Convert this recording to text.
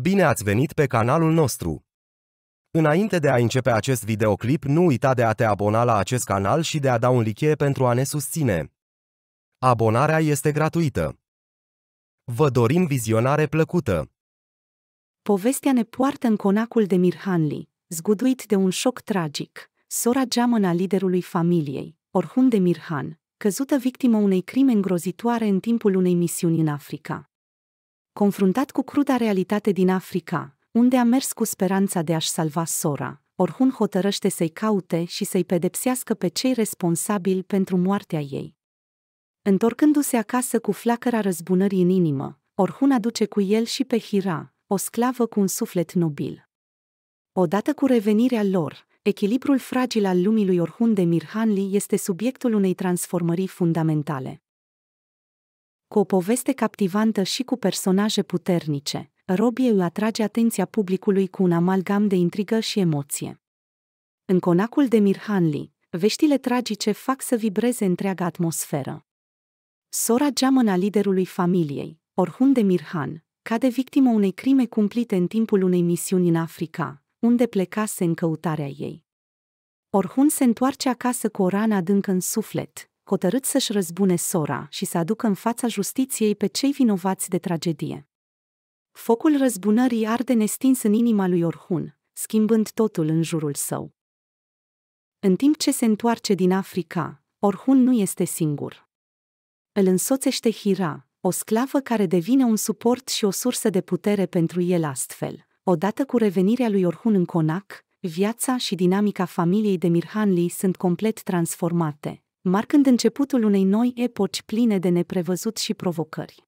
Bine ați venit pe canalul nostru! Înainte de a începe acest videoclip, nu uita de a te abona la acest canal și de a da un like pentru a ne susține. Abonarea este gratuită. Vă dorim vizionare plăcută! Povestea ne poartă în conacul de Mirhanli, zguduit de un șoc tragic. Sora geamănă a liderului familiei, Orhun de Mirhan, căzută victimă unei crime îngrozitoare în timpul unei misiuni în Africa. Confruntat cu cruda realitate din Africa, unde a mers cu speranța de a-și salva sora, Orhun hotărăște să-i caute și să-i pedepsească pe cei responsabili pentru moartea ei. Întorcându-se acasă cu flacăra răzbunării în inimă, Orhun aduce cu el și pe Hira, o sclavă cu un suflet nobil. Odată cu revenirea lor, echilibrul fragil al lumii lui Orhun de Mirhanli este subiectul unei transformări fundamentale. Cu o poveste captivantă și cu personaje puternice, robie îl atrage atenția publicului cu un amalgam de intrigă și emoție. În conacul de Mirhanli, veștile tragice fac să vibreze întreaga atmosferă. Sora geamăna liderului familiei, Orhun de Mirhan, cade victimă unei crime cumplite în timpul unei misiuni în Africa, unde plecase în căutarea ei. Orhun se întoarce acasă cu o rană adâncă în suflet, hotărât să-și răzbune sora și să aducă în fața justiției pe cei vinovați de tragedie. Focul răzbunării arde nestins în inima lui Orhun, schimbând totul în jurul său. În timp ce se întoarce din Africa, Orhun nu este singur. Îl însoțește Hira, o sclavă care devine un suport și o sursă de putere pentru el astfel. Odată cu revenirea lui Orhun în Conac, viața și dinamica familiei de Mirhanli sunt complet transformate, marcând începutul unei noi epoci pline de neprevăzut și provocări.